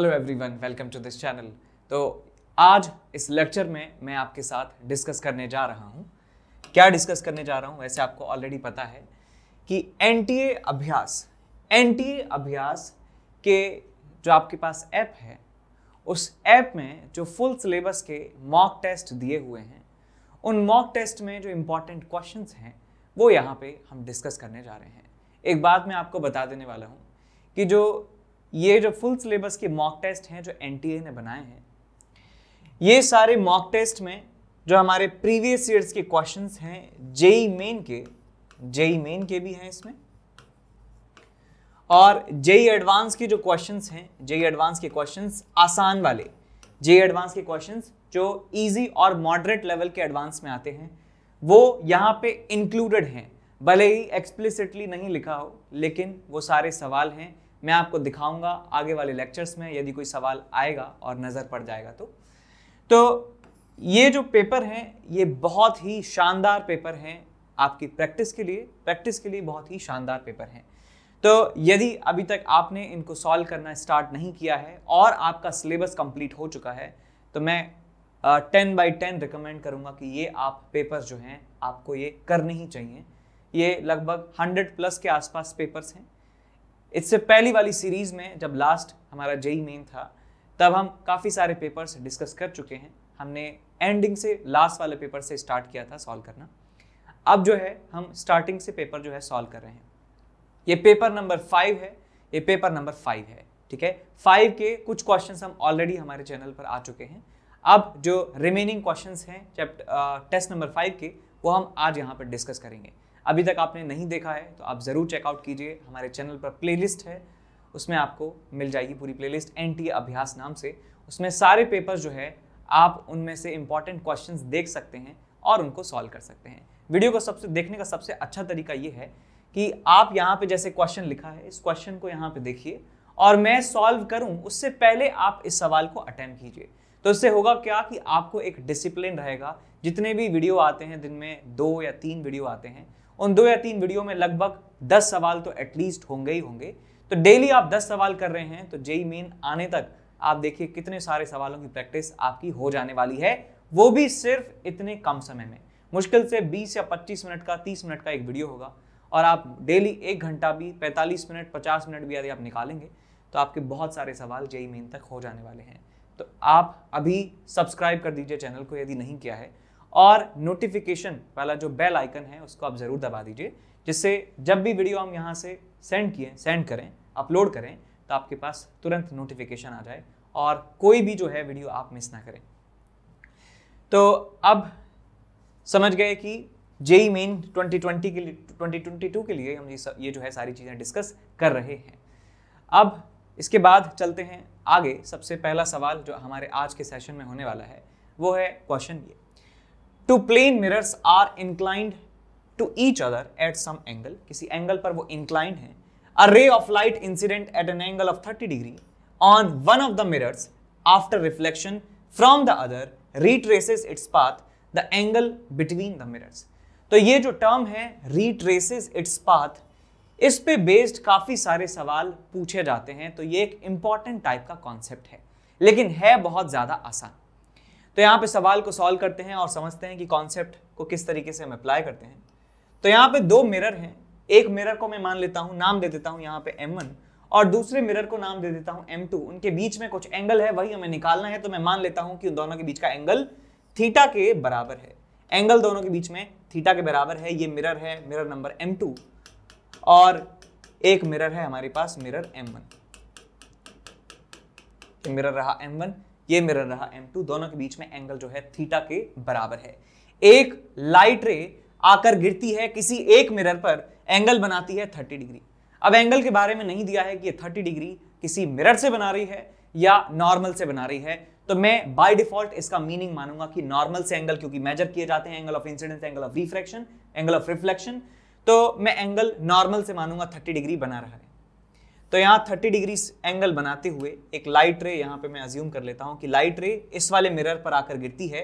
hello everyone welcome to this channel तो आज इस लेक्चर में मैं आपके साथ डिस्कस करने जा रहा हूँ क्या डिस्कस करने जा रहा हूँ वैसे आपको ऑलरेडी पता है कि एन अभ्यास एन अभ्यास के जो आपके पास ऐप है उस ऐप में जो फुल सिलेबस के मॉक टेस्ट दिए हुए हैं उन मॉक टेस्ट में जो इम्पोर्टेंट क्वेश्चन हैं वो यहाँ पे हम डिस्कस करने जा रहे हैं एक बात मैं आपको बता देने वाला हूँ कि जो ये जो फुल सिलेबस के मॉक टेस्ट हैं जो एन ने बनाए हैं ये सारे मॉक टेस्ट में जो हमारे प्रीवियस ईयर्स के क्वेश्चंस हैं जेई मेन e के जेई मेन e के भी हैं इसमें और जेई एडवांस e के जो क्वेश्चंस हैं जेई एडवांस के क्वेश्चंस आसान वाले जेई एडवांस के क्वेश्चंस जो इजी और मॉडरेट लेवल के एडवांस में आते हैं वो यहाँ पे इंक्लूडेड हैं भले ही एक्सप्लिसिटली नहीं लिखा हो लेकिन वो सारे सवाल हैं मैं आपको दिखाऊंगा आगे वाले लेक्चर्स में यदि कोई सवाल आएगा और नज़र पड़ जाएगा तो तो ये जो पेपर हैं ये बहुत ही शानदार पेपर हैं आपकी प्रैक्टिस के लिए प्रैक्टिस के लिए बहुत ही शानदार पेपर हैं तो यदि अभी तक आपने इनको सॉल्व करना स्टार्ट नहीं किया है और आपका सिलेबस कंप्लीट हो चुका है तो मैं टेन बाई टेन रिकमेंड करूँगा कि ये आप पेपर्स जो हैं आपको ये करने ही चाहिए ये लगभग हंड्रेड प्लस के आसपास पेपर्स हैं इससे पहली वाली सीरीज़ में जब लास्ट हमारा जेई मेन e था तब हम काफ़ी सारे पेपर्स डिस्कस कर चुके हैं हमने एंडिंग से लास्ट वाले पेपर से स्टार्ट किया था सॉल्व करना अब जो है हम स्टार्टिंग से पेपर जो है सॉल्व कर रहे हैं ये पेपर नंबर फाइव है ये पेपर नंबर फाइव है ठीक है फाइव के कुछ क्वेश्चन हम ऑलरेडी हमारे चैनल पर आ चुके हैं अब जो रिमेनिंग क्वेश्चन हैं चैप्टर टेस्ट नंबर फाइव के वो हम आज यहाँ पर डिस्कस करेंगे अभी तक आपने नहीं देखा है तो आप ज़रूर चेकआउट कीजिए हमारे चैनल पर प्लेलिस्ट है उसमें आपको मिल जाएगी पूरी प्लेलिस्ट टी अभ्यास नाम से उसमें सारे पेपर्स जो है आप उनमें से इम्पॉर्टेंट क्वेश्चन देख सकते हैं और उनको सॉल्व कर सकते हैं वीडियो को सबसे देखने का सबसे अच्छा तरीका ये है कि आप यहाँ पे जैसे क्वेश्चन लिखा है इस क्वेश्चन को यहाँ पे देखिए और मैं सॉल्व करूँ उससे पहले आप इस सवाल को अटैम्प कीजिए तो इससे होगा क्या कि आपको एक डिसिप्लिन रहेगा जितने भी वीडियो आते हैं दिन में दो या तीन वीडियो आते हैं उन दो या तीन वीडियो में लगभग दस सवाल तो एटलीस्ट होंगे ही होंगे तो डेली आप दस सवाल कर रहे हैं तो जेई मेन आने तक आप देखिए कितने सारे सवालों की प्रैक्टिस आपकी हो जाने वाली है वो भी सिर्फ इतने कम समय में मुश्किल से 20 या 25 मिनट का 30 मिनट का एक वीडियो होगा और आप डेली एक घंटा भी 45 मिनट 50 मिनट भी यदि आप निकालेंगे तो आपके बहुत सारे सवाल जेई मेन तक हो जाने वाले हैं तो आप अभी सब्सक्राइब कर दीजिए चैनल को यदि नहीं किया है और नोटिफिकेशन वाला जो बेल आइकन है उसको आप ज़रूर दबा दीजिए जिससे जब भी वीडियो हम यहाँ से सेंड किए सेंड करें अपलोड करें तो आपके पास तुरंत नोटिफिकेशन आ जाए और कोई भी जो है वीडियो आप मिस ना करें तो अब समझ गए कि जेई मेन 2020 के लिए 2022 के लिए हम ये ये जो है सारी चीज़ें डिस्कस कर रहे हैं अब इसके बाद चलते हैं आगे सबसे पहला सवाल जो हमारे आज के सेशन में होने वाला है वो है क्वेश्चन ये two plane mirrors are inclined to each other at some angle किसी एंगल पर वो इंक्लाइंड है a ray of light incident at an angle of 30 degree on one of the mirrors after reflection from the other retraces its path the angle between the mirrors तो ये जो term है retraces its path इस पे based काफ़ी सारे सवाल पूछे जाते हैं तो ये एक इंपॉर्टेंट टाइप का कॉन्सेप्ट है लेकिन है बहुत ज़्यादा आसान तो यहाँ पे सवाल को सॉल्व करते हैं और समझते हैं कि कॉन्सेप्ट को किस तरीके से हम अप्लाई करते हैं तो यहाँ पे दो मिरर हैं एक मिरर को मैं मान लेता हूँ नाम दे देता हूँ यहाँ पे M1 और दूसरे मिरर को नाम दे देता हूँ M2 उनके बीच में कुछ एंगल है वही हमें निकालना है तो मैं मान लेता हूँ कि उन दोनों के बीच का एंगल थीटा के बराबर है एंगल दोनों के बीच में थीटा के बराबर है ये मिरर है मिरर नंबर एम टू और एक मिरर है हमारे पास मिरर एम वन मिरर रहा एम वन ये मिरर रहा M2 दोनों के बीच में एंगल जो है थीटा के बराबर है एक लाइट रे आकर गिरती है किसी एक मिरर पर एंगल बनाती है 30 डिग्री अब एंगल के बारे में नहीं दिया है कि ये 30 डिग्री किसी मिरर से बना रही है या नॉर्मल से बना रही है तो मैं बाय डिफॉल्ट इसका मीनिंग मानूंगा कि नॉर्मल से एंगल क्योंकि मेजर किए जाते हैं angle of incidence angle of refraction angle of reflection तो मैं एंगल नॉर्मल से मानूंगा 30 डिग्री बना रहा है तो यहाँ 30 डिग्री एंगल बनाते हुए एक लाइट रे यहाँ पे मैं अज्यूम कर लेता हूँ कि लाइट रे इस वाले मिरर पर आकर गिरती है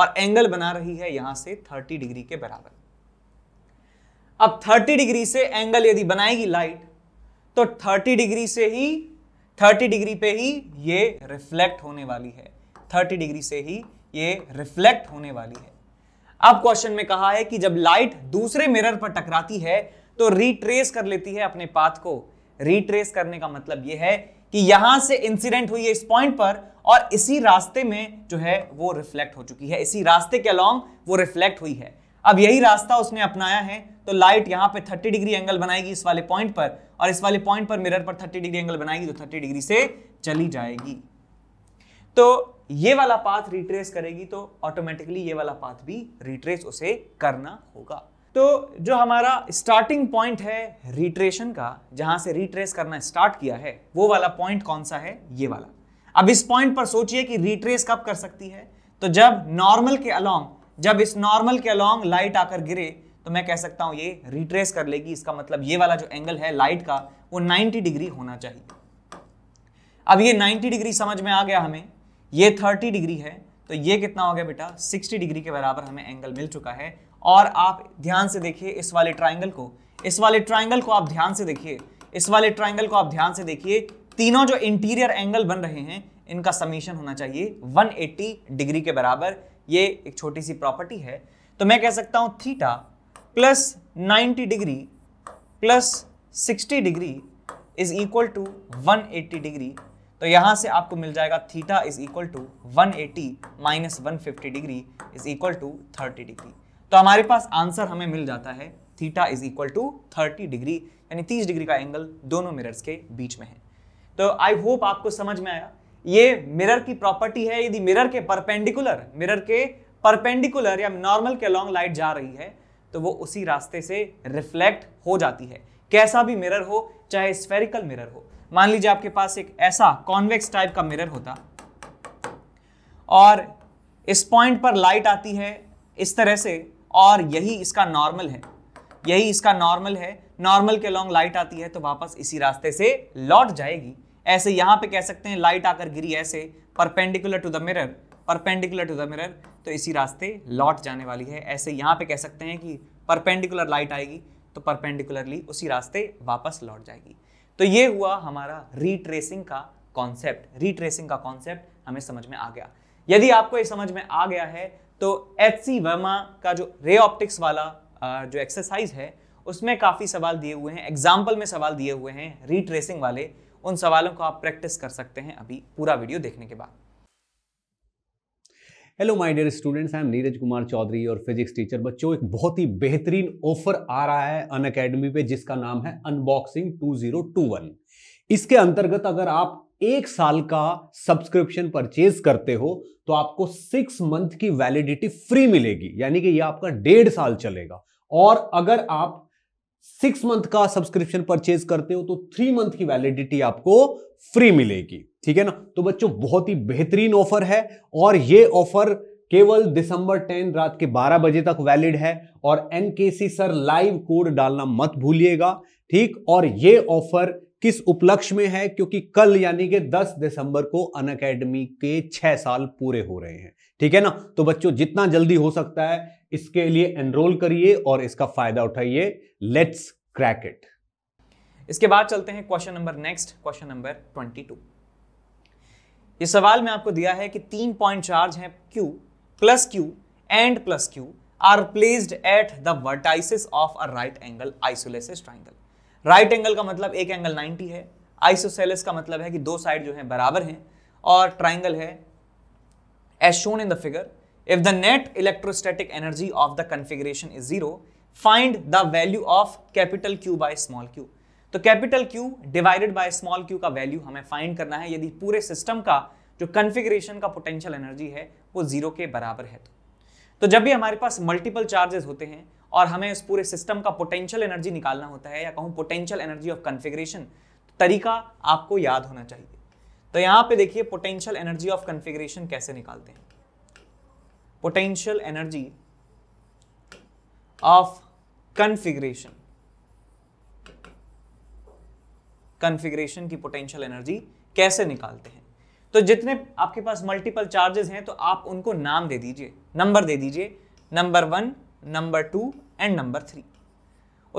और एंगल बना रही है यहाँ से 30 डिग्री के बराबर अब 30 डिग्री से एंगल यदि बनाएगी लाइट तो 30 डिग्री से ही 30 डिग्री पे ही ये रिफ्लेक्ट होने वाली है 30 डिग्री से ही ये रिफ्लेक्ट होने वाली है अब क्वेश्चन में कहा है कि जब लाइट दूसरे मिरर पर टकराती है तो रिट्रेस कर लेती है अपने पाथ को रिट्रेस करने का मतलब यह है कि यहां से इंसिडेंट हुई है इस पॉइंट पर और इसी रास्ते में जो है वो रिफ्लेक्ट हो चुकी है इसी रास्ते के अलॉन्ग वो रिफ्लेक्ट हुई है अब यही रास्ता उसने अपनाया है तो लाइट यहां पे 30 डिग्री एंगल बनाएगी इस वाले पॉइंट पर और इस वाले पॉइंट पर मिरर पर 30 डिग्री एंगल बनाएगी तो 30 डिग्री से चली जाएगी तो ये वाला पाथ रिट्रेस करेगी तो ऑटोमेटिकली ये वाला पाथ भी रिट्रेस उसे करना होगा तो जो हमारा स्टार्टिंग पॉइंट है रिट्रेशन का जहां से रिट्रेस करना स्टार्ट किया है वो वाला पॉइंट कौन सा है ये वाला अब इस पॉइंट पर सोचिए कि रिट्रेस कब कर सकती है तो जब नॉर्मल के अलोंग जब इस नॉर्मल के अलोंग लाइट आकर गिरे तो मैं कह सकता हूं ये रिट्रेस कर लेगी इसका मतलब ये वाला जो एंगल है लाइट का वो 90 डिग्री होना चाहिए अब ये 90 डिग्री समझ में आ गया हमें ये 30 डिग्री है तो ये कितना हो गया बेटा 60 डिग्री के बराबर हमें एंगल मिल चुका है और आप ध्यान से देखिए इस वाले ट्राइंगल को इस वाले ट्राइंगल को आप ध्यान से देखिए इस वाले ट्राइंगल को आप ध्यान से देखिए तीनों जो इंटीरियर एंगल बन रहे हैं इनका समीशन होना चाहिए 180 डिग्री के बराबर ये एक छोटी सी प्रॉपर्टी है तो मैं कह सकता हूँ theta plus 90 degree plus 60 degree is equal to 180 degree तो यहाँ से आपको मिल जाएगा theta is equal to 180 eighty minus one degree is equal to thirty degree तो हमारे पास आंसर हमें मिल जाता है theta is equal to thirty degree यानी तीस डिग्री का एंगल दोनों मिरर्स के बीच में है तो आई होप आपको समझ में आया ये मिरर की प्रॉपर्टी है यदि मिरर के परपेंडिकुलर मिरर के परपेंडिकुलर या नॉर्मल के लॉन्ग लाइट जा रही है तो वो उसी रास्ते से रिफ्लेक्ट हो जाती है कैसा भी मिरर हो चाहे स्फेरिकल मिरर हो मान लीजिए आपके पास एक ऐसा कॉन्वेक्स टाइप का मिरर होता और इस पॉइंट पर लाइट आती है इस तरह से और यही इसका नॉर्मल है यही इसका नॉर्मल है नॉर्मल के लॉन्ग लाइट आती है तो वापस इसी रास्ते से लौट जाएगी ऐसे यहां पे कह सकते हैं लाइट आकर गिरी ऐसे perpendicular to the mirror perpendicular to the mirror तो इसी रास्ते लौट जाने वाली है ऐसे यहां पे कह सकते हैं कि परपेंडिकुलर लाइट आएगी तो परपेंडिकुलरली उसी रास्ते वापस लौट जाएगी तो ये हुआ हमारा रीट्रेसिंग का कॉन्सेप्ट रीट्रेसिंग का कॉन्सेप्ट हमें समझ में आ गया यदि आपको ये समझ में आ गया है तो एच सी वर्मा का जो रे ऑप्टिक्स वाला जो एक्सरसाइज है उसमें काफ़ी सवाल दिए हुए हैं एग्जाम्पल में सवाल दिए हुए हैं रीट्रेसिंग वाले उन सवालों को आप प्रैक्टिस कर सकते हैं अभी पूरा वीडियो देखने के बाद hello my dear students I am Neeraj Kumar Chaudhary और फिजिक्स टीचर बच्चों एक बहुत ही बेहतरीन ऑफर आ रहा है अन अकेडमी पे जिसका नाम है अनबॉक्सिंग 2021 इसके अंतर्गत अगर आप एक साल का सब्सक्रिप्शन परचेज करते हो तो आपको सिक्स मंथ की वैलिडिटी फ्री मिलेगी यानी कि यह आपका डेढ़ साल चलेगा और अगर आप सिक्स मंथ का सब्सक्रिप्शन परचेज करते हो तो थ्री मंथ की वैलिडिटी आपको फ्री मिलेगी ठीक है ना तो बच्चों बहुत ही बेहतरीन ऑफर है और ये ऑफर केवल दिसंबर टेन रात के बारह बजे तक वैलिड है और एनकेसी सर लाइव कोड डालना मत भूलिएगा ठीक और ये ऑफर किस उपलक्ष्य में है क्योंकि कल यानी कि 10 दिसंबर को अन अकेडमी के छह साल पूरे हो रहे हैं ठीक है ना तो बच्चों जितना जल्दी हो सकता है इसके लिए एनरोल करिए और इसका फायदा उठाइए लेट्स क्रैक इट इसके बाद चलते हैं question number next question number two ये सवाल में आपको दिया है कि तीन पॉइंट चार्ज हैं Q plus Q and plus Q are placed at the vertices of a right angle isosceles triangle right angle का मतलब एक एंगल 90 है आइसोसेलिस का मतलब है कि दो साइड जो है बराबर हैं और ट्राइंगल है as shown in the figure if the net electrostatic energy of the configuration is zero find the value of capital Q by small Q तो capital Q divided by small Q का value हमें find करना है यदि पूरे system का जो configuration का पोटेंशियल एनर्जी है वो जीरो के बराबर है तो तो जब भी हमारे पास मल्टीपल चार्जेस होते हैं और हमें इस पूरे सिस्टम का पोटेंशियल एनर्जी निकालना होता है या कहूँ पोटेंशियल एनर्जी ऑफ कन्फिग्रेशन तरीका आपको याद होना चाहिए तो यहाँ पे देखिए पोटेंशियल एनर्जी ऑफ कन्फिग्रेशन कैसे निकालते हैं potential energy of configuration configuration की पोटेंशियल एनर्जी कैसे निकालते हैं तो जितने आपके पास मल्टीपल चार्जेस हैं तो आप उनको नाम दे दीजिए नंबर दे दीजिए number one number two and number three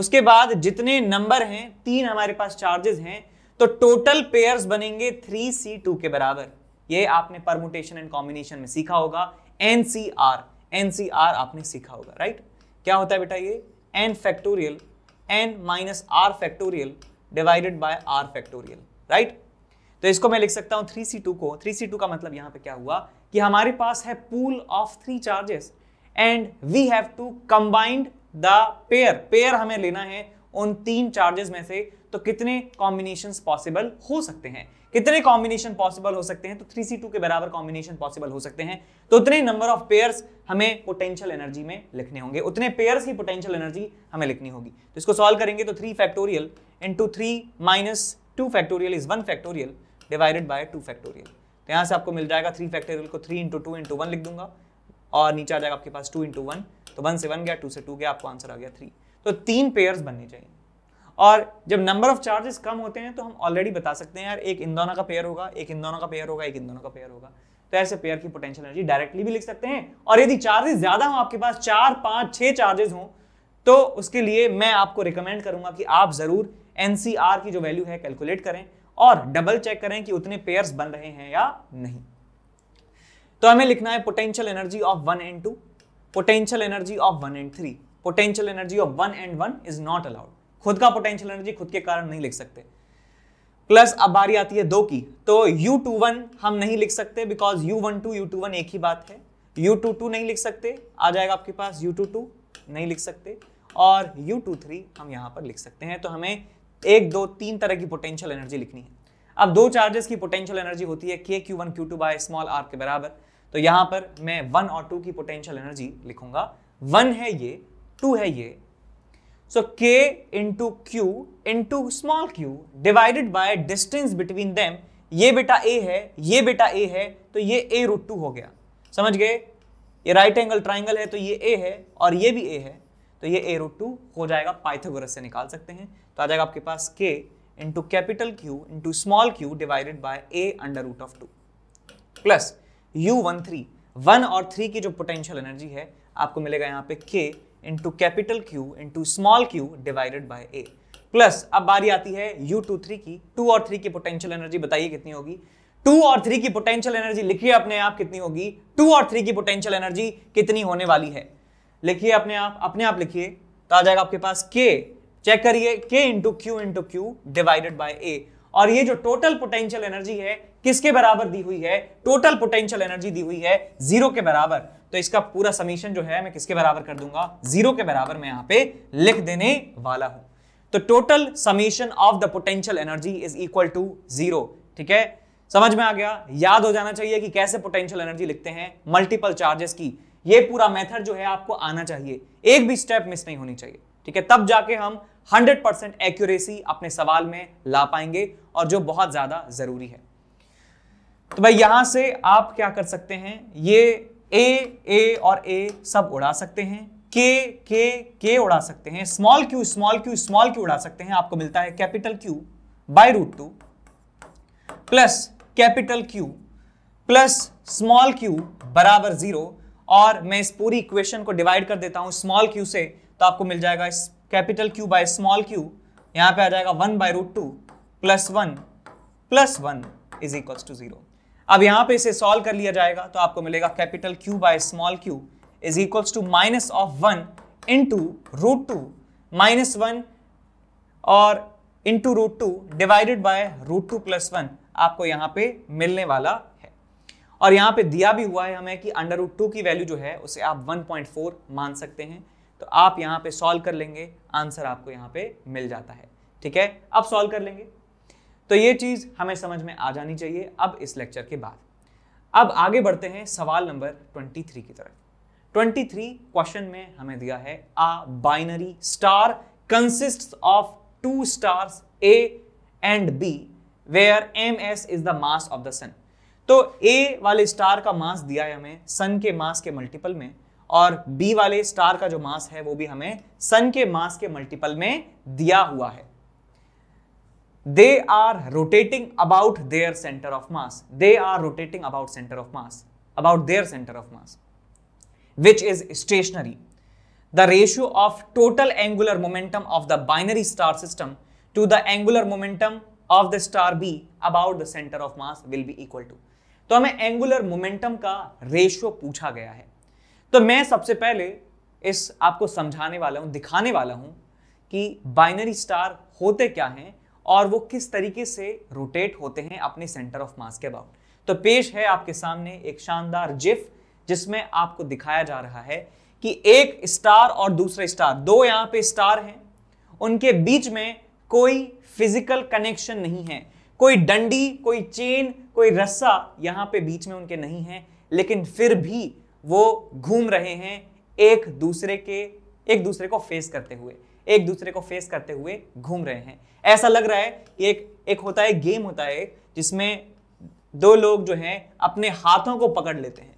उसके बाद जितने नंबर हैं तीन हमारे पास चार्जेस हैं तो टोटल पेयर बनेंगे थ्री सी टू के बराबर ये आपने परमुटेशन एंड कॉम्बिनेशन में सीखा होगा एनसीआर एनसीआर आपने सीखा होगा राइट क्या होता है बेटा ये n factorial n minus r factorial divided by r factorial right तो इसको मैं लिख सकता हूं थ्री सी टू को थ्री सी टू का मतलब यहां पे क्या हुआ कि हमारे पास है pool of three charges and we have to combined the pair pair हमें लेना है उन तीन चार्जेस में से तो कितने कॉम्बिनेशन पॉसिबल हो सकते हैं कितने कॉम्बिनेशन पॉसिबल हो सकते हैं तो थ्री सी टू के बराबर कॉम्बिनेशन पॉसिबल हो सकते हैं तो उतने नंबर ऑफ पेयर्स हमें पोटेंशियल एनर्जी में लिखने होंगे उतने पेयर्स की पोटेंशियल एनर्जी हमें लिखनी होगी तो इसको सॉल्व करेंगे तो three factorial into three minus two factorial is one factorial divided by two factorial तो यहां से आपको मिल जाएगा थ्री फैक्टोरियल को three into two into one लिख दूंगा और नीचे आ जाएगा आपके पास टू इंटू वन तो वन से वन गया टू से टू गया आपको आंसर आ गया थ्री तो तीन पेयर्स बनने चाहिए और जब नंबर ऑफ चार्जेस कम होते हैं तो हम ऑलरेडी बता सकते हैं यार एक इन दोनों का पेयर होगा एक इन दोनों का पेयर होगा एक इन दोनों का पेयर होगा तो ऐसे पेयर की पोटेंशियल एनर्जी डायरेक्टली भी लिख सकते हैं और यदि चार्जेस ज़्यादा हो आपके पास चार पांच छह चार्जेस हों तो उसके लिए मैं आपको रिकमेंड करूंगा कि आप ज़रूर एनसीआर की जो वैल्यू है कैलकुलेट करें और डबल चेक करें कि उतने पेयर्स बन रहे हैं या नहीं तो हमें लिखना है potential energy of one and two potential energy of one and three potential energy of one and one is not allowed खुद का पोटेंशियल एनर्जी खुद के कारण नहीं लिख सकते प्लस अब बारी आती है दो की तो यू टू वन हम नहीं लिख सकते बिकॉज टू वन एक ही बात है यू टू टू नहीं लिख सकते आ जाएगा आपके पास यू टू टू नहीं लिख सकते और यू टू थ्री हम यहां पर लिख सकते हैं तो हमें एक दो तीन तरह की पोटेंशियल एनर्जी लिखनी है अब दो चार्जेस की पोटेंशियल एनर्जी होती है K Q one Q two by small R के बराबर तो यहां पर मैं वन और टू की पोटेंशियल एनर्जी लिखूंगा वन है ये टू है ये so K into Q into small Q divided by distance between them ये बेटा ए है ये बेटा ए है तो ये ए रूट टू हो गया समझ गए ये राइट एंगल ट्राइंगल है तो ये ए है और ये भी ए है तो ये ए रूट टू हो जाएगा पाइथागोरस से निकाल सकते हैं तो आ जाएगा आपके पास K into capital Q into small Q divided by A under root of two plus U one three one और थ्री की जो पोटेंशियल एनर्जी है आपको मिलेगा यहाँ पे K into capital Q into small Q divided by A plus अब बारी आती है यू टू थ्री की टू और थ्री की पोटेंशियल एनर्जी बताइए कितनी होगी टू और थ्री की पोटेंशियल एनर्जी लिखिए अपने आप कितनी होगी टू और थ्री की पोटेंशियल एनर्जी कितनी होने वाली है लिखिए अपने आप अपने आप लिखिए तो आ जाएगा आपके पास के चेक करिए K into Q into Q divided by A और ये जो टोटल पोटेंशियल एनर्जी है किसके बराबर दी हुई है टोटल पोटेंशियल एनर्जी दी हुई है जीरो के बराबर तो इसका पूरा समीशन जो है मैं किसके बराबर कर दूंगा जीरो के बराबर मैं यहां पे लिख देने वाला हूं तो total summation of the potential energy is equal to zero ठीक है समझ में आ गया याद हो जाना चाहिए कि कैसे पोटेंशियल एनर्जी लिखते हैं मल्टीपल चार्जेस की यह पूरा मेथड जो है आपको आना चाहिए एक भी स्टेप मिस नहीं होनी चाहिए ठीक है तब जाके हम 100 परसेंट एक्यूरेसी अपने सवाल में ला पाएंगे और जो बहुत ज़्यादा ज़रूरी है तो भाई यहां से आप क्या कर सकते हैं ये ए ए और ए सब उड़ा सकते हैं के के के उड़ा सकते हैं small Q small Q small Q उड़ा सकते हैं आपको मिलता है capital Q by root two plus capital Q plus small Q बराबर जीरो और मैं इस पूरी इक्वेशन को डिवाइड कर देता हूं स्मॉल क्यू से तो आपको मिल जाएगा capital Q by small Q यहां पे आ जाएगा one by root two plus one plus one is equal to zero अब यहां पे इसे सॉल्व कर लिया जाएगा तो आपको मिलेगा capital Q by small Q is equal to minus of one into root two minus one और into root two divided by root two plus one आपको यहां पे मिलने वाला है और यहां पे दिया भी हुआ है हमें कि अंडर रूट टू की वैल्यू जो है उसे आप 1.4 मान सकते हैं तो आप यहाँ पे सॉल्व कर लेंगे आंसर आपको यहाँ पे मिल जाता है ठीक है अब सॉल्व कर लेंगे तो ये चीज़ हमें समझ में आ जानी चाहिए अब इस लेक्चर के बाद अब आगे बढ़ते हैं सवाल नंबर 23 की तरफ 23 क्वेश्चन में हमें दिया है a binary star consist of two stars A and B where M S is the mass of the sun तो ए वाले स्टार का मास दिया है हमें सन के मास के मल्टीपल में और बी वाले स्टार का जो मास है वो भी हमें सन के मास के मल्टीपल में दिया हुआ है they are rotating about their centre of mass they are rotating about centre of mass about their centre of mass which is stationary the ratio of total angular momentum of the binary star system to the angular momentum of the star B about the centre of mass will be equal to तो हमें angular momentum का ratio पूछा गया है तो मैं सबसे पहले इस आपको समझाने वाला हूं दिखाने वाला हूं कि बाइनरी स्टार होते क्या हैं और वो किस तरीके से रोटेट होते हैं अपने सेंटर ऑफ मास के अबाउट तो पेश है आपके सामने एक शानदार जिफ जिसमें आपको दिखाया जा रहा है कि एक स्टार और दूसरा स्टार दो यहां पे स्टार हैं उनके बीच में कोई फिजिकल कनेक्शन नहीं है कोई डंडी कोई चेन कोई रस्सा यहाँ पे बीच में उनके नहीं है लेकिन फिर भी वो घूम रहे हैं एक दूसरे के एक दूसरे को फेस करते हुए एक दूसरे को फेस करते हुए घूम रहे हैं ऐसा लग रहा है कि एक एक होता है गेम होता है जिसमें दो लोग जो हैं अपने हाथों को पकड़ लेते हैं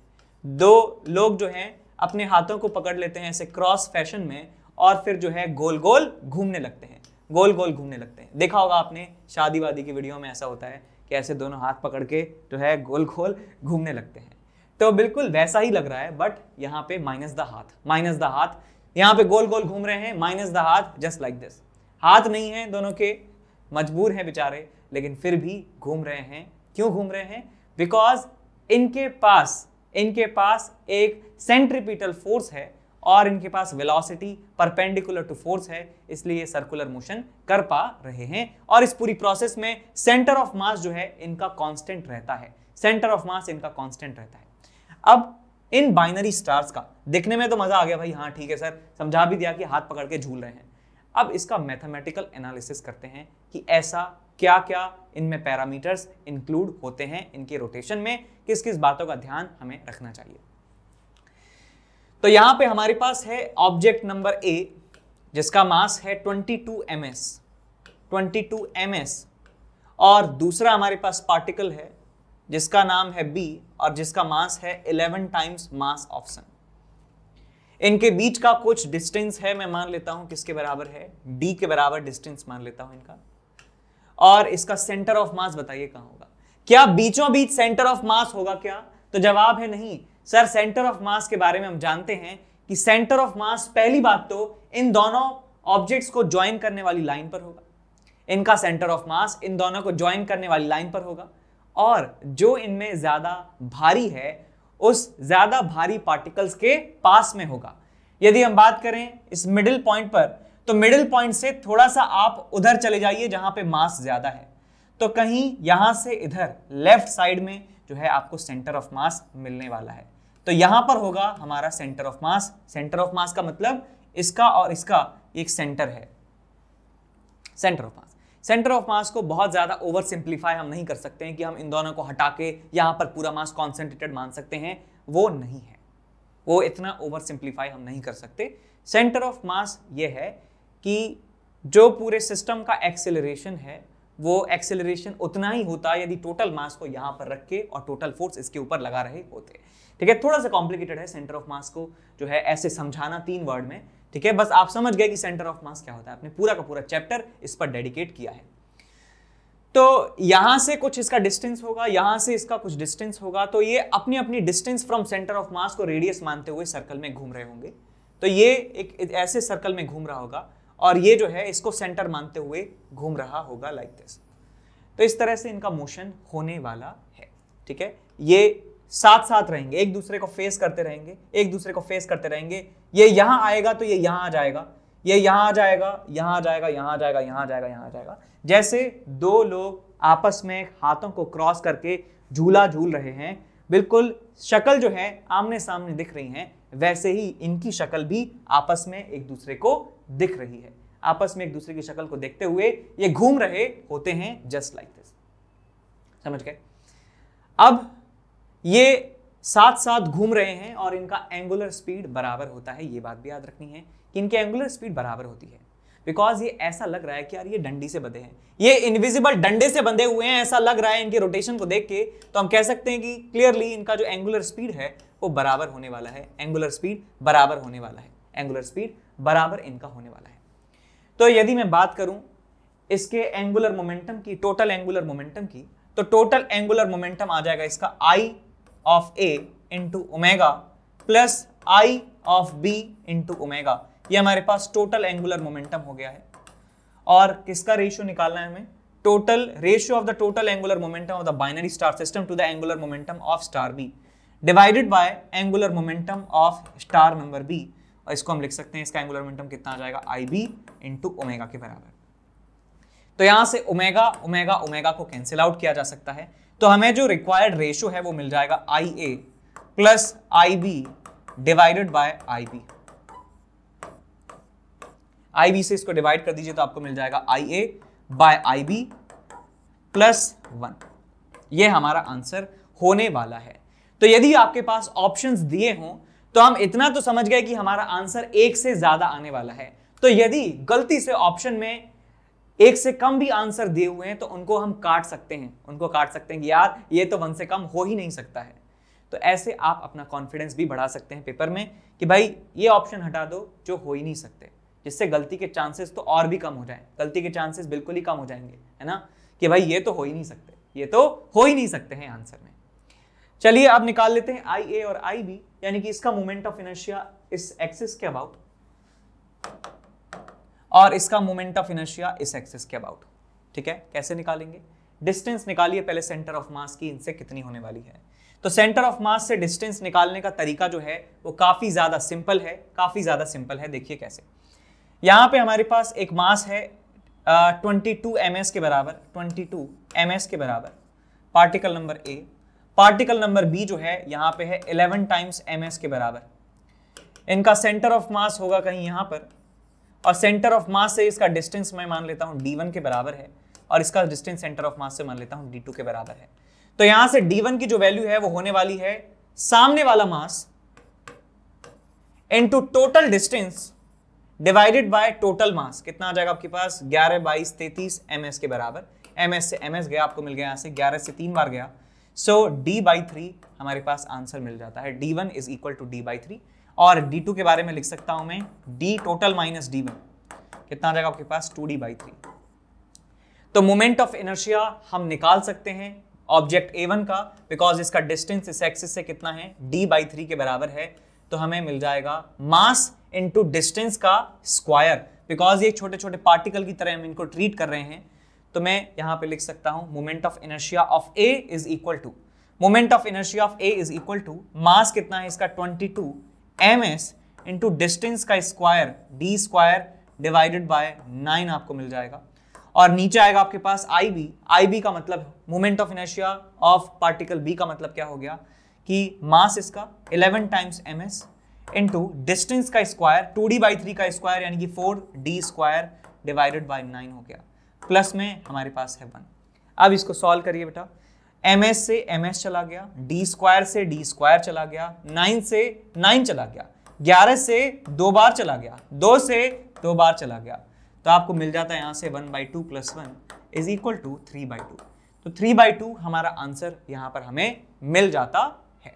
दो लोग जो हैं अपने हाथों को पकड़ लेते हैं ऐसे क्रॉस फैशन में और फिर जो है गोल गोल घूमने लगते हैं गोल गोल घूमने लगते हैं देखा होगा आपने शादी वादी की वीडियो में ऐसा होता है कि ऐसे दोनों हाथ पकड़ के जो है गोल गोल घूमने लगते हैं तो बिल्कुल वैसा ही लग रहा है बट यहाँ पे माइनस द हाथ माइनस द हाथ यहाँ पे गोल गोल घूम रहे हैं माइनस द हाथ जस्ट लाइक दिस हाथ नहीं है दोनों के मजबूर हैं बेचारे लेकिन फिर भी घूम रहे हैं क्यों घूम रहे हैं बिकॉज इनके पास इनके पास एक सेंट्रीपिटल फोर्स है और इनके पास वेलोसिटी परपेंडिकुलर टू फोर्स है इसलिए ये सर्कुलर मोशन कर पा रहे हैं और इस पूरी प्रोसेस में सेंटर ऑफ मास जो है इनका कांस्टेंट रहता है सेंटर ऑफ मास इनका कांस्टेंट रहता है अब इन बाइनरी स्टार्स का देखने में तो मजा आ गया भाई हाँ ठीक है सर समझा भी दिया कि हाथ पकड़ के झूल रहे हैं अब इसका मैथमेटिकल एनालिसिस करते हैं कि ऐसा क्या क्या इनमें पैरामीटर्स इंक्लूड होते हैं इनके रोटेशन में किस किस बातों का ध्यान हमें रखना चाहिए तो यहां पे हमारे पास है ऑब्जेक्ट नंबर ए जिसका मास है 22 टू एम एस ट्वेंटी और दूसरा हमारे पास पार्टिकल है जिसका नाम है बी और जिसका मास है 11 टाइम्स मास ऑफ सन इनके बीच का कुछ डिस्टेंस है मैं मान लेता हूं किसके बराबर है डी के बराबर डिस्टेंस मान लेता हूं इनका और इसका सेंटर ऑफ मास बताइए कहाँ होगा क्या बीचों बीच सेंटर ऑफ मास होगा क्या तो जवाब है नहीं सर सेंटर ऑफ मास के बारे में हम जानते हैं कि सेंटर ऑफ मास पहली बात तो इन दोनों ऑब्जेक्ट्स को ज्वाइन करने वाली लाइन पर होगा इनका सेंटर ऑफ मास इन दोनों को ज्वाइन करने वाली लाइन पर होगा और जो इनमें ज़्यादा भारी है उस ज़्यादा भारी पार्टिकल्स के पास में होगा यदि हम बात करें इस मिडिल पॉइंट पर तो मिडिल पॉइंट से थोड़ा सा आप उधर चले जाइए जहाँ पे मास ज़्यादा है तो कहीं यहाँ से इधर लेफ्ट साइड में जो है आपको सेंटर ऑफ मास मिलने वाला है तो यहाँ पर होगा हमारा centre of mass centre of mass का मतलब इसका और इसका एक सेंटर है centre of mass centre of mass को बहुत ज़्यादा ओवर सिंप्लीफाई हम नहीं कर सकते हैं कि हम इन दोनों को हटा के यहाँ पर पूरा मास कॉन्सेंट्रेटेड मान सकते हैं वो नहीं है वो इतना ओवर सिंप्लीफाई हम नहीं कर सकते सेंटर ऑफ मास ये है कि जो पूरे सिस्टम का एक्सेलरेशन है वो एक्सेलरेशन उतना ही होता यदि टोटल मास को यहाँ पर रख के और टोटल फोर्स इसके ऊपर लगा रहे होते ठीक है थोड़ा सा कॉम्प्लिकेटेड है सेंटर ऑफ मास को जो है ऐसे समझाना तीन वर्ड में ठीक है बस आप समझ गए कि सेंटर ऑफ मास क्या होता है आपने पूरा का पूरा चैप्टर इस पर डेडिकेट किया है तो यहां से कुछ इसका डिस्टेंस होगा यहां से इसका कुछ डिस्टेंस होगा तो ये अपनी अपनी distance from centre of mass को रेडियस मानते हुए सर्कल में घूम रहे होंगे तो ये एक ऐसे सर्कल में घूम रहा होगा और ये जो है इसको सेंटर मानते हुए घूम रहा होगा लाइक like दिस तो इस तरह से इनका मोशन होने वाला है ठीक है ये साथ साथ रहेंगे एक दूसरे को फेस करते रहेंगे एक दूसरे को फेस करते रहेंगे ये यहां आएगा तो ये यहां आ जाएगा ये यहां आ जाएगा यहां आ जाएगा यहां आ जाएगा यहां आ जाएगा यहां आ जाएगा जैसे दो लोग आपस में हाथों को क्रॉस करके झूला झूल रहे हैं बिल्कुल शक्ल जो है आमने सामने दिख रही है वैसे ही इनकी शक्ल भी आपस में एक दूसरे को दिख रही है आपस में एक दूसरे की शक्ल को देखते हुए ये घूम रहे होते हैं जस्ट लाइक दिस समझ गए अब ये साथ साथ घूम रहे हैं और इनका एंगुलर स्पीड बराबर होता है ये बात भी याद रखनी है कि इनकी एंगुलर स्पीड बराबर होती है बिकॉज ये ऐसा लग रहा है कि यार ये डंडी से बंधे हैं ये इनविजिबल डंडे से बंधे हुए हैं ऐसा लग रहा है इनके रोटेशन को देख के तो हम कह सकते हैं कि क्लियरली इनका जो एंगुलर स्पीड है वो बराबर होने वाला है एंगुलर स्पीड बराबर होने वाला है एंगुलर स्पीड बराबर इनका होने वाला है तो यदि मैं बात करूं इसके एंगुलर मोमेंटम की टोटल एंगुलर मोमेंटम की तो टोटल एंगुलर मोमेंटम आ जाएगा इसका I of A into omega plus I of B into omega ये हमारे पास टोटल एंगुलर मोमेंटम हो गया है और किसका रेशियो निकालना है हमें total ratio of the total angular momentum of the binary star system to the angular momentum of star B divided by angular momentum of star number B और इसको हम लिख सकते हैं इसका एंगुलर मोमेंटम कितना आ जाएगा आई बी इंटू ओमेगा के बराबर तो यहां से ओमेगा ओमेगा ओमेगा को कैंसिल आउट किया जा सकता है तो हमें जो रिक्वायर्ड रेशो है वो मिल जाएगा I A plus I B divided by I B I B से इसको डिवाइड कर दीजिए तो आपको मिल जाएगा I A by I B plus one ये हमारा आंसर होने वाला है तो यदि आपके पास ऑप्शंस दिए हों तो हम इतना तो समझ गए कि हमारा आंसर एक से ज्यादा आने वाला है तो यदि गलती से ऑप्शन में एक से कम भी आंसर दिए हुए हैं तो उनको हम काट सकते हैं उनको काट सकते हैं कि यार ये तो वन से कम हो ही नहीं सकता है तो ऐसे आप अपना कॉन्फिडेंस भी बढ़ा सकते हैं पेपर में कि भाई ये ऑप्शन हटा दो जो हो ही नहीं सकते जिससे गलती के चांसेस तो और भी कम हो जाएं गलती के चांसेस बिल्कुल ही कम हो जाएंगे है ना कि भाई ये तो हो ही नहीं सकते ये तो हो ही नहीं सकते हैं आंसर में चलिए आप निकाल लेते हैं आई ए और आई बी यानी कि इसका मोमेंट ऑफ इनर्शिया इस एक्सिस के अबाउट और इसका मोमेंट ऑफ इनर्शिया इस एक्सेस के अबाउट ठीक है कैसे निकालेंगे डिस्टेंस निकालिए पहले सेंटर ऑफ मास की इनसे कितनी होने वाली है तो सेंटर ऑफ मास से डिस्टेंस निकालने का तरीका जो है वो काफ़ी ज़्यादा सिंपल है काफ़ी ज़्यादा सिंपल है देखिए कैसे यहां पे हमारे पास एक मास है ट्वेंटी टू एम के बराबर ट्वेंटी टू एम के बराबर particle number A particle number B जो है यहां पे है इलेवन टाइम्स एम के बराबर इनका सेंटर ऑफ मास होगा कहीं यहां पर और सेंटर ऑफ मास से इसका डिस्टेंस मैं मान लेता हूँ डी के बराबर है और इसका डिस्टेंस सेंटर ऑफ मास से मान लेता हूँ डी के बराबर है तो यहां से डी की जो वैल्यू है वो होने वाली है सामने वाला mass into total distance divided by total mass कितना आ जाएगा आपके पास 11 बाईस तैतीस एम के बराबर एम से एम गया आपको मिल गया यहाँ से 11 से तीन बार गया सो डी बाई थ्री हमारे पास आंसर मिल जाता है D one is equal to D by three और डी टू के बारे में लिख सकता हूं मैं D total minus D one कितना आ जाएगा आपके पास टू डी बाई थ्री तो मोमेंट ऑफ इनर्शिया हम निकाल सकते हैं ऑब्जेक्ट ए वन का बिकॉज इसका डिस्टेंस इस एक्सिस से कितना है डी बाई थ्री के बराबर है तो हमें मिल जाएगा मास इंटू डिस्टेंस का स्क्वायर बिकॉज ये छोटे छोटे पार्टिकल की तरह हम इनको ट्रीट कर रहे हैं तो मैं यहां पे लिख सकता हूं moment of inertia of A is equal to moment of inertia of A is equal to mass कितना है इसका 22 एम एस इंटू डिस्टेंस का square D square divided by nine आपको मिल जाएगा और नीचे आएगा आपके पास आई बी आई बी का मतलब moment of inertia of particle B का मतलब क्या हो गया कि मास इसका 11 times M S into distance का square two D by three का स्क्वायर यानी कि four D square divided by nine हो गया प्लस में हमारे पास है वन अब इसको सॉल्व करिए बेटा एम एस से एम एस चला गया डी स्क्वायर से डी स्क्वायर चला गया नाइन से नाइन चला गया ग्यारह से दो बार चला गया दो से दो बार चला गया तो आपको मिल जाता है यहाँ से one by two plus one is equal to three by two तो थ्री बाई टू हमारा आंसर यहाँ पर हमें मिल जाता है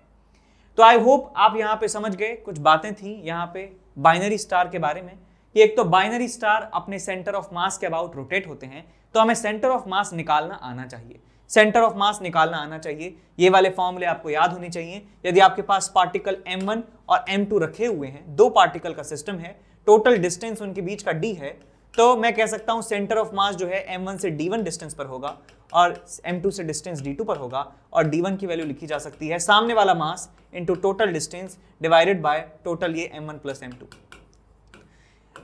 तो आई होप आप यहाँ पे समझ गए कुछ बातें थी यहाँ पे बाइनरी स्टार के बारे में कि एक तो बाइनरी स्टार अपने सेंटर ऑफ मास के अबाउट रोटेट होते हैं तो हमें सेंटर ऑफ मास निकालना आना चाहिए सेंटर ऑफ मास निकालना आना चाहिए ये वाले फॉर्मूले आपको याद होने चाहिए यदि आपके पास पार्टिकल m1 और m2 रखे हुए हैं दो पार्टिकल का सिस्टम है टोटल डिस्टेंस उनके बीच का d है तो मैं कह सकता हूँ सेंटर ऑफ मास जो है m1 से d1 डिस्टेंस पर होगा और m2 से डिस्टेंस d2 पर होगा और d1 की वैल्यू लिखी जा सकती है सामने वाला mass into total distance divided by total ये M one plus two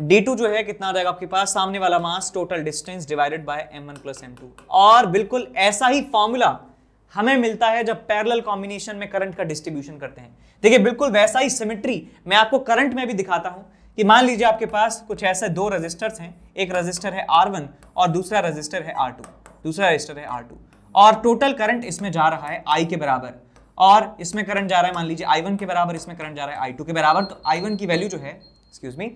D two जो है कितना आ जाएगा आपके पास सामने वाला mass total distance divided by M one plus M two और बिल्कुल ऐसा ही फॉर्मूला हमें मिलता है जब पैरेलल कॉम्बिनेशन में करंट का डिस्ट्रीब्यूशन करते हैं देखिए बिल्कुल वैसा ही सिमेट्री मैं आपको करंट में भी दिखाता हूं कि मान लीजिए आपके पास कुछ ऐसे दो रजिस्टर्स हैं एक रजिस्टर है R1 और दूसरा रजिस्टर है R2 दूसरा रजिस्टर है R2 और टोटल करंट इसमें जा रहा है आई के बराबर और इसमें करंट जा रहा है मान लीजिए I1 के बराबर इसमें करंट जा रहा है I2 के बराबर तो I1 की वैल्यू जो है एक्सक्यूज मी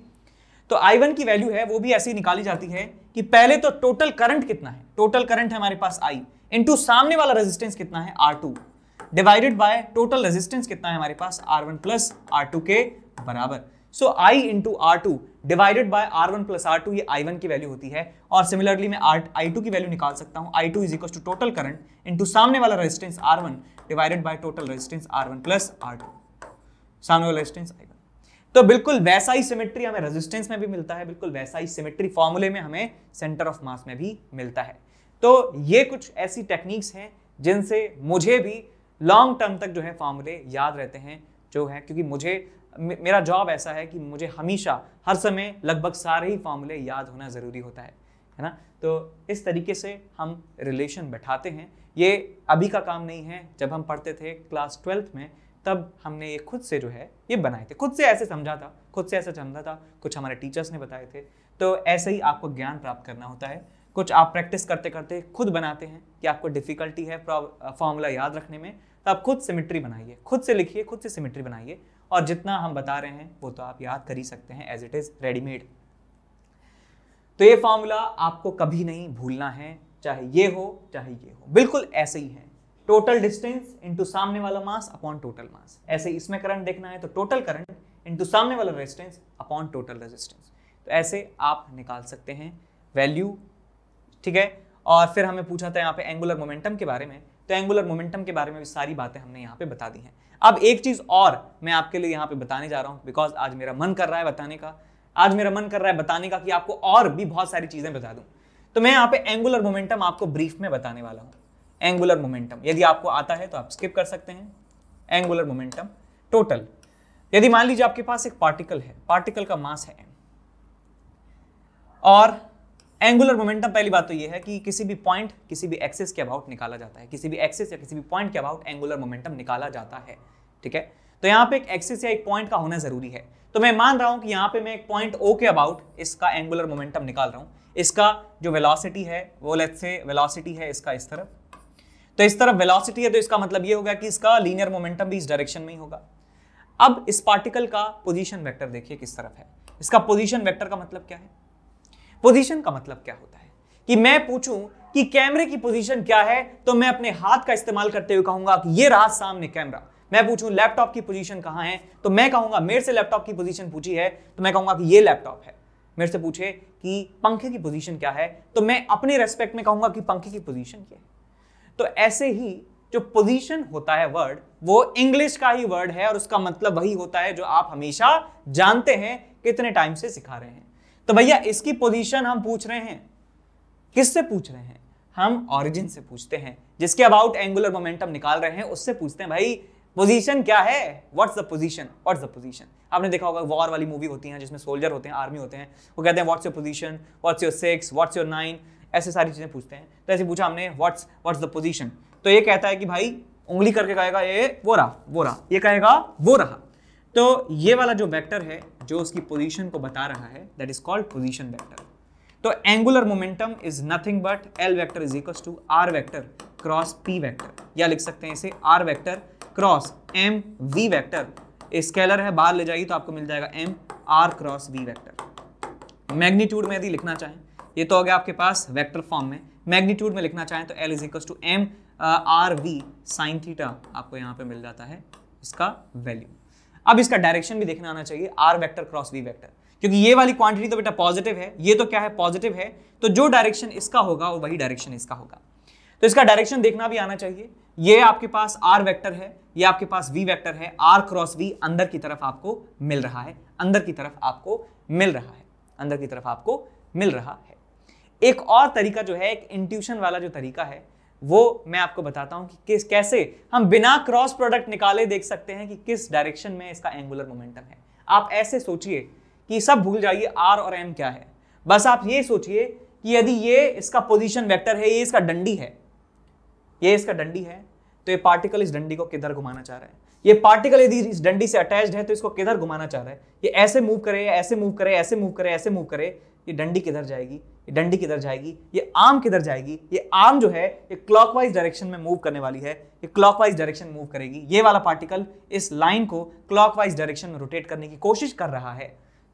तो आई वन की वैल्यू है वो भी ऐसी निकाली जाती है कि पहले तो टोटल करंट कितना है टोटल करंट है हमारे पास आई इंटू सामने वाला रेजिस्टेंस कितना है R two divided by total resistance कितना है हमारे पास R one plus R two के बराबर so I into R two divided by R one plus R two ये आई वन की वैल्यू होती है और सिमिलरली मैं आर आई टू की वैल्यू निकाल सकता हूँ I two is equal to total current into सामने वाला resistance R one divided by total resistance R one plus R two सामने वाला रेजिस्टेंस आई वन तो बिल्कुल वैसा ही सिमेट्री हमें रेजिस्टेंस में भी मिलता है बिल्कुल वैसा ही सिमेट्री फॉर्मूले में हमें सेंटर ऑफ मास में भी मिलता है तो ये कुछ ऐसी टेक्निक्स हैं जिनसे मुझे भी लॉन्ग टर्म तक जो है फॉर्मूले याद रहते हैं जो है क्योंकि मुझे मेरा जॉब ऐसा है कि मुझे हमेशा हर समय लगभग सारे ही फॉर्मूले याद होना ज़रूरी होता है है ना तो इस तरीके से हम रिलेशन बैठाते हैं ये अभी का काम नहीं है जब हम पढ़ते थे क्लास ट्वेल्थ में तब हमने ये खुद से जो है ये बनाए थे खुद से ऐसे समझा था खुद से ऐसा समझा था कुछ हमारे टीचर्स ने बताए थे तो ऐसे ही आपको ज्ञान प्राप्त करना होता है कुछ आप प्रैक्टिस करते करते खुद बनाते हैं कि आपको डिफ़िकल्टी है फॉर्मूला याद रखने में तो आप खुद सिमिट्री बनाइए खुद से लिखिए खुद से सिमिट्री बनाइए और जितना हम बता रहे हैं वो तो आप याद कर ही सकते हैं एज इट इज़ रेडीमेड तो ये फॉर्मूला आपको कभी नहीं भूलना है चाहे ये हो चाहे ये हो बिल्कुल ऐसे ही है टोटल डिस्टेंस इंटू सामने वाला मास अपॉन टोटल मास ऐसे इसमें करंट देखना है तो टोटल करंट इंटू सामने वाला रेजिस्टेंस अपॉन टोटल रेजिस्टेंस तो ऐसे आप निकाल सकते हैं वैल्यू ठीक है और फिर हमें पूछा था यहाँ पे एंगुलर मोमेंटम के बारे में तो एंगुलर मोमेंटम के बारे में भी सारी बातें हमने यहाँ पे बता दी हैं अब एक चीज़ और मैं आपके लिए यहाँ पे बताने जा रहा हूँ बिकॉज आज मेरा मन कर रहा है बताने का आज मेरा मन कर रहा है बताने का कि आपको और भी बहुत सारी चीज़ें बता दूँ तो मैं यहाँ पे एंगुलर मोमेंटम आपको ब्रीफ में बताने वाला हूँ एंगुलर मोमेंटम यदि आपको आता है तो आप स्किप कर सकते हैं एंगुलर मोमेंटम टोटल यदि मान लीजिए आपके पास एक पार्टिकल है पार्टिकल का मास है एम और एंगुलर मोमेंटम पहली बात तो यह है कि किसी भी पॉइंट किसी भी एक्सेस के अबाउट निकाला जाता है किसी भी एक्सेस या किसी भी पॉइंट के अबाउट एंगुलर मोमेंटम निकाला जाता है ठीक है तो यहां पे एक एक्सेस या एक पॉइंट का होना जरूरी है तो मैं मान रहा हूं कि यहां पे मैं एक पॉइंट ओ के अबाउट इसका एंगुलर मोमेंटम निकाल रहा हूं इसका जो वेलोसिटी है वो लेट्स से वेलोसिटी है इसका इस तरफ तो इस तरफ वेलोसिटी है तो इसका मतलब ये होगा कि इसका लीनियर मोमेंटम भी इस डायरेक्शन में ही होगा अब इस पार्टिकल का पोजीशन वेक्टर देखिए किस तरफ है इसका पोजीशन वेक्टर का मतलब क्या है पोजीशन का मतलब क्या होता है कि मैं पूछूं कि कैमरे की पोजीशन क्या है तो मैं अपने हाथ का इस्तेमाल करते हुए कहूंगा कि ये रहा सामने कैमरा मैं पूछूं लैपटॉप की पोजीशन कहां है तो मैं कहूंगा मेरे से लैपटॉप की पोजीशन पूछी है तो मैं कहूंगा कि ये लैपटॉप है मेरे से पूछे कि पंखे की पोजीशन क्या है तो मैं अपने रेस्पेक्ट में कहूंगा कि पंखे की पोजीशन क्या है तो ऐसे ही जो पोजीशन होता है वर्ड वो इंग्लिश का ही वर्ड है और उसका मतलब वही होता है जो आप हमेशा जानते हैं कितने टाइम से सिखा रहे हैं तो भैया इसकी पोजीशन हम पूछ रहे हैं किससे पूछ रहे हैं हम ऑरिजिन से पूछते हैं जिसके अबाउट एंगुलर मोमेंटम निकाल रहे हैं उससे पूछते हैं भाई पोजीशन क्या है what's the position what's the position आपने देखा होगा वॉर वाली मूवी होती है जिसमें सोल्जर होते हैं आर्मी होते हैं वो कहते हैं what's your position what's your six what's your nine ऐसे सारी चीज़ें पूछते हैं तो ऐसे पूछा हमने व्हाट्स व्हाट्स द पोजीशन तो ये कहता है कि भाई उंगली करके कहेगा ये वो रहा वो रहा ये कहेगा वो रहा तो ये वाला जो वेक्टर है जो उसकी पोजीशन को बता रहा है that is called position vector तो angular momentum is nothing but L vector is equal to R vector cross P vector या लिख सकते हैं इसे R vector cross M V vector scalar है बाहर ले जाइए तो आपको मिल जाएगा M R cross V vector magnitude में यदि लिखना चाहें ये तो हो गया आपके पास वेक्टर फॉर्म में मैग्नीट्यूड में लिखना चाहें तो L is equal to M R V sine theta आपको यहाँ पे मिल जाता है इसका वैल्यू अब इसका डायरेक्शन भी देखना आना चाहिए R vector cross V vector क्योंकि ये वाली क्वांटिटी तो बेटा पॉजिटिव है ये तो क्या है पॉजिटिव है तो जो डायरेक्शन इसका होगा वो वही डायरेक्शन इसका होगा तो इसका डायरेक्शन देखना भी आना चाहिए ये आपके पास आर वेक्टर है ये आपके पास वी वेक्टर है आर क्रॉस वी अंदर की तरफ आपको मिल रहा है अंदर की तरफ आपको मिल रहा है अंदर की तरफ आपको मिल रहा है एक और तरीका जो है एक इंट्यूशन वाला जो तरीका है वो मैं आपको बताता हूं कि किस कैसे हम बिना क्रॉस प्रोडक्ट निकाले देख सकते हैं कि किस डायरेक्शन में इसका एंगुलर मोमेंटम है आप ऐसे सोचिए कि सब भूल जाइए आर और एम क्या है बस आप ये सोचिए कि यदि ये इसका पोजीशन वेक्टर है ये इसका डंडी है ये इसका डंडी है तो ये पार्टिकल इस डंडी को किधर घुमाना चाह रहा है ये पार्टिकल यदि इस डंडी से अटैच्ड है तो इसको किधर घुमाना चाह रहा है ये ऐसे मूव करे ऐसे मूव करे ऐसे मूव करे ऐसे मूव करे ये डंडी किधर जाएगी ये डंडी किधर जाएगी ये आम किधर जाएगी ये आम जो है ये क्लॉकवाइज डायरेक्शन में मूव करने वाली है ये क्लॉकवाइज डायरेक्शन मूव करेगी ये वाला पार्टिकल इस लाइन को क्लॉकवाइज डायरेक्शन में रोटेट करने की कोशिश कर रहा है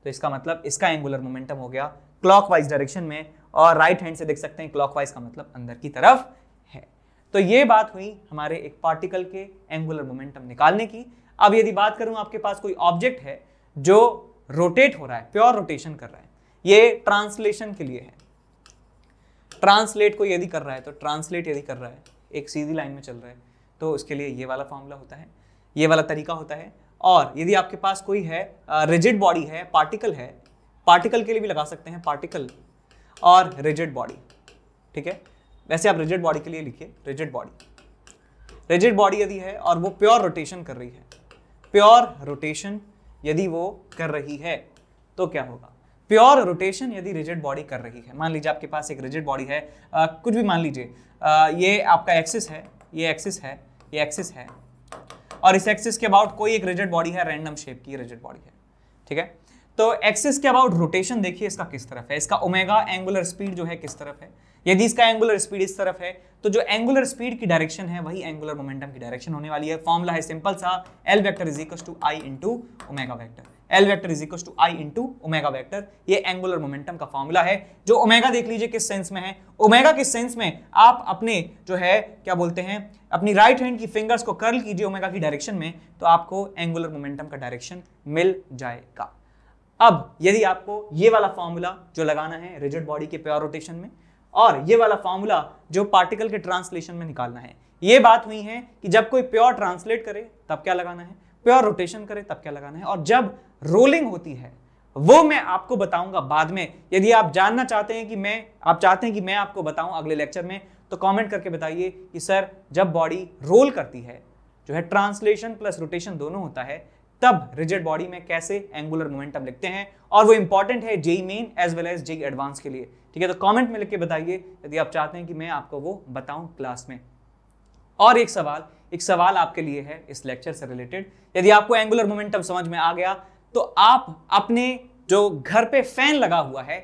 तो इसका मतलब इसका एंगुलर मोमेंटम हो गया क्लॉकवाइज डायरेक्शन में और राइट हैंड से देख सकते हैं क्लॉकवाइज का मतलब अंदर की तरफ है तो ये बात हुई हमारे एक पार्टिकल के एंगुलर मोमेंटम निकालने की अब यदि बात करूं आपके पास कोई ऑब्जेक्ट है जो रोटेट हो रहा है प्योर रोटेशन कर रहा है ये ट्रांसलेशन के लिए है ट्रांसलेट को यदि कर रहा है तो ट्रांसलेट यदि कर रहा है एक सीधी लाइन में चल रहा है तो उसके लिए ये वाला फॉर्मूला होता है ये वाला तरीका होता है और यदि आपके पास कोई है रिजिड बॉडी है पार्टिकल है पार्टिकल के लिए भी लगा सकते हैं पार्टिकल और रिजिड बॉडी ठीक है वैसे आप रिजिड बॉडी के लिए लिखिए रिजिड बॉडी रिजिड बॉडी यदि है और वो प्योर रोटेशन कर रही है प्योर रोटेशन यदि वो कर रही है तो क्या होगा प्योर रोटेशन यदि रिजिड बॉडी कर रही है मान लीजिए आपके पास एक रिजिड बॉडी है आ, कुछ भी मान लीजिए ये आपका एक्सिस है ये एक्सिस है ये एक्सिस है और इस एक्सिस के अबाउट कोई एक रिजिड बॉडी है रैंडम शेप की रिजिड बॉडी है ठीक है तो एक्सिस के अबाउट रोटेशन देखिए इसका किस तरफ है इसका ओमेगा एंगुलर स्पीड जो है किस तरफ है यदि इसका एंगुलर स्पीड इस तरफ है तो जो एंगुलर स्पीड की डायरेक्शन है वही एंगुलर मोमेंटम की डायरेक्शन होने वाली है फॉर्मूला है सिंपल सा L vector is equal to I into omega vector L vector is equal to I into omega vector ये एंगुलर मोमेंटम का फॉर्मूला है जो ओमेगा देख लीजिए किस सेंस में है ओमेगा किस सेंस में आप अपने जो है क्या बोलते हैं अपनी राइट हैंड की फिंगर्स को कर्ल कीजिए ओमेगा की डायरेक्शन में तो आपको एंगुलर मोमेंटम का डायरेक्शन मिल जाएगा अब यदि आपको ये वाला फॉर्मूला जो लगाना है रिजिड बॉडी के प्योर रोटेशन में और ये वाला फॉर्मूला जो पार्टिकल के ट्रांसलेशन में निकालना है ये बात हुई है कि जब कोई प्योर ट्रांसलेट करे तब क्या लगाना है प्योर रोटेशन करे तब क्या लगाना है और जब रोलिंग होती है वो मैं आपको बताऊंगा बाद में यदि आप जानना चाहते हैं कि मैं आप चाहते हैं कि मैं आपको बताऊं अगले लेक्चर में तो कमेंट करके बताइए कि सर जब बॉडी रोल करती है जो है ट्रांसलेशन प्लस रोटेशन दोनों होता है तब रिजिड बॉडी में कैसे एंगुलर मोमेंटम लिखते हैं और वो इंपॉर्टेंट है JEE Main as well as JEE advance के लिए ठीक है तो कमेंट में लिख के बताइए यदि आप चाहते हैं कि मैं आपको वो बताऊं क्लास में और एक सवाल एक सवाल आपके लिए है इस लेक्चर से रिलेटेड यदि आपको एंगुलर मोमेंटम समझ में आ गया तो आप अपने जो घर पे फैन लगा हुआ है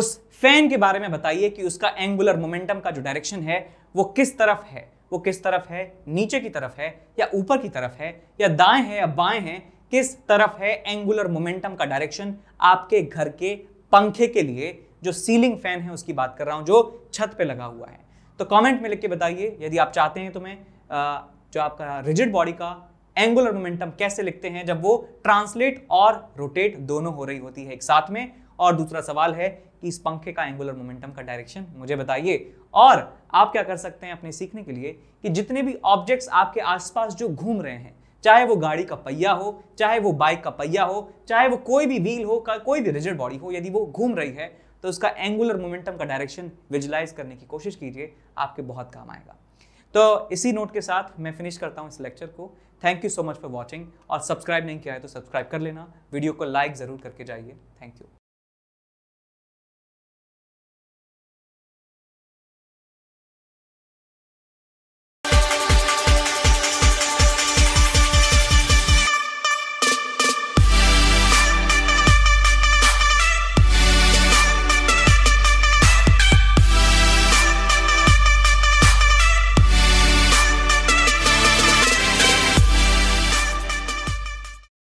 उस फैन के बारे में बताइए कि उसका एंगुलर मोमेंटम का जो डायरेक्शन है वो किस तरफ है वो किस तरफ है नीचे की तरफ है या ऊपर की तरफ है या दाएं है या बाएं है किस तरफ है एंगुलर मोमेंटम का डायरेक्शन आपके घर के पंखे के लिए जो सीलिंग फैन है उसकी बात कर रहा हूं जो छत पे लगा हुआ है तो कमेंट में लिख के बताइए यदि आप चाहते हैं तो मैं जो आपका रिजिड बॉडी का एंगुलर मोमेंटम कैसे लिखते हैं जब वो ट्रांसलेट और रोटेट दोनों हो रही होती है एक साथ में और दूसरा सवाल है कि इस पंखे का एंगुलर मोमेंटम का डायरेक्शन मुझे बताइए और आप क्या कर सकते हैं अपने सीखने के लिए कि जितने भी ऑब्जेक्ट्स आपके आसपास जो घूम रहे हैं चाहे वो गाड़ी का पहिया हो चाहे वो बाइक का पहिया हो चाहे वो कोई भी व्हील हो कोई भी रिजिड बॉडी हो यदि वो घूम रही है तो उसका एंगुलर मोमेंटम का डायरेक्शन विजुलाइज करने की कोशिश कीजिए आपके बहुत काम आएगा तो इसी नोट के साथ मैं फिनिश करता हूँ इस लेक्चर को thank you so much for watching और सब्सक्राइब नहीं किया है तो सब्सक्राइब कर लेना वीडियो को लाइक ज़रूर करके जाइए थैंक यू